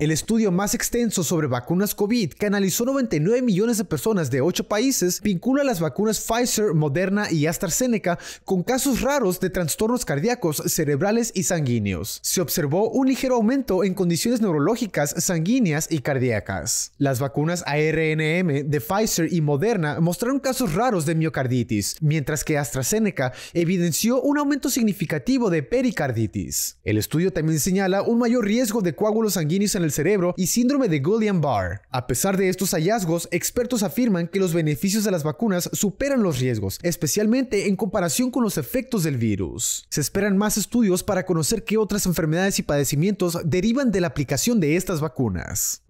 El estudio más extenso sobre vacunas COVID, que analizó 99 millones de personas de 8 países, vincula las vacunas Pfizer, Moderna y AstraZeneca con casos raros de trastornos cardíacos, cerebrales y sanguíneos. Se observó un ligero aumento en condiciones neurológicas, sanguíneas y cardíacas. Las vacunas ARNM de Pfizer y Moderna mostraron casos raros de miocarditis, mientras que AstraZeneca evidenció un aumento significativo de pericarditis. El estudio también señala un mayor riesgo de coágulos sanguíneos en el cerebro y síndrome de Guillain-Barr. A pesar de estos hallazgos, expertos afirman que los beneficios de las vacunas superan los riesgos, especialmente en comparación con los efectos del virus. Se esperan más estudios para conocer qué otras enfermedades y padecimientos derivan de la aplicación de estas vacunas.